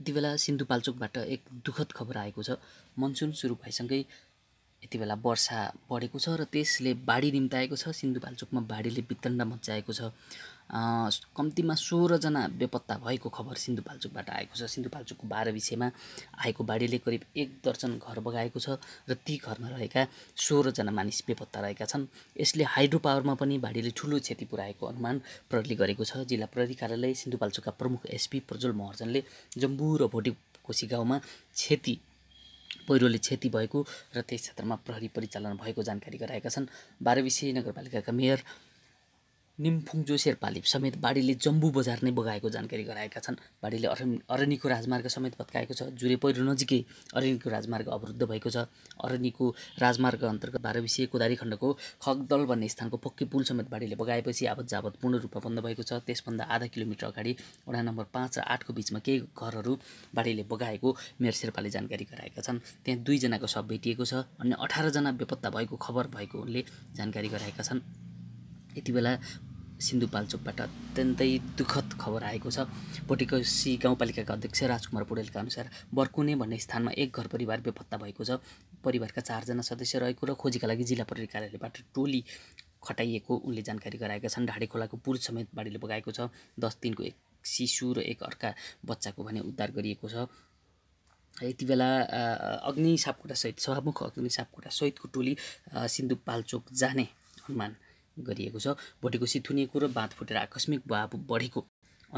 यति बेला सिन्धुपाल्चोकबाट एक दुःखद खबर आएको छ मनसुन सुरु भएसँगै यति बेला वर्षा बढेको छ र त्यसले बाढी निम्ताएको छ सिन्धुपाल्चोकमा बाढीले वितण्ड मचाएको छ कम्तीमा सोह्रजना बेपत्ता भएको खबर सिन्धुपाल्चोकबाट आएको छ सिन्धुपाल्चोकको बाह्र विषयमा आएको बाढीले करिब एक दर्जन घर बगाएको छ र ती घरमा रहेका सोह्रजना मानिस बेपत्ता रहेका छन् यसले हाइड्रो पावरमा पनि बाढीले ठुलो क्षति पुऱ्याएको अनुमान प्रहरीले गरेको छ जिल्ला प्रहरी कार्यालय सिन्धुपाल्चोकका प्रमुख एसपी प्रज्वल महर्जनले जम्बु र भोटे कोसी गाउँमा क्षति पहिरोले क्षति भएको र त्यस क्षेत्रमा प्रहरी परिचालन भएको जानकारी गराएका छन् बाह्र विषय नगरपालिकाका मेयर निम्फुङजो शेर्पा समेत बाढीले जम्बु बजार नै बगाएको जानकारी गराएका छन् बाढीले अरनीको राजमार्ग समेत भत्काएको छ जुरे पहिरो नजिकै अरनीको राजमार्ग अवरुद्ध भएको छ अरनीको राजमार्ग अन्तर्गत विषय कोदारी खण्डको खगदल भन्ने स्थानको पोक्की पुल समेत बाढीले बगाएपछि आवत जावत पूर्ण रूपमा बन्द भएको छ त्यसभन्दा आधा किलोमिटर अगाडि वडा नम्बर पाँच र आठको बिचमा केही घरहरू बाढीले बगाएको मेयर शेर्पाले जानकारी गराएका छन् त्यहाँ दुईजनाको सब भेटिएको छ अन्य अठारजना बेपत्ता भएको खबर भएको उनले जानकारी गराएका छन् यति बेला सिन्धुपाल्चोकबाट अत्यन्तै दुःखद खबर आएको छ सी गाउँपालिकाका अध्यक्ष राजकुमार पौडेलका अनुसार बर्कुने भन्ने स्थानमा एक घर परिवार बेपत्ता भएको छ परिवारका चारजना सदस्य रहेको र खोजीका लागि जिल्ला प्रहरी कार्यालयबाट टोली खटाइएको उनले जानकारी गराएका छन् ढाडे खोलाको पुल समेत बाढीले बगाएको छ दस दिनको एक शिशु र एक अर्का बच्चाको भने उद्धार गरिएको छ यति बेला अग्नि सापकोटासहित सभामुख अग्नि सापकोटासहितको टोली सिन्धुपाल्चोक जाने अनुमान गरिएको छ भोटेको सिथुनिएको र बाँध फुटेर आकस्मिक भाव बढेको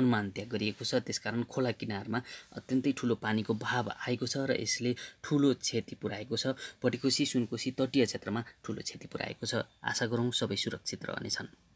अनुमान त्यहाँ गरिएको छ त्यसकारण खोला किनारमा अत्यन्तै ठुलो पानीको भाव आएको छ र यसले ठुलो क्षति पुर्याएको छ भोटेकोसी सुनकोसी तटीय क्षेत्रमा ठुलो क्षति पुर्याएको छ आशा गरौँ सबै सुरक्षित रहनेछन्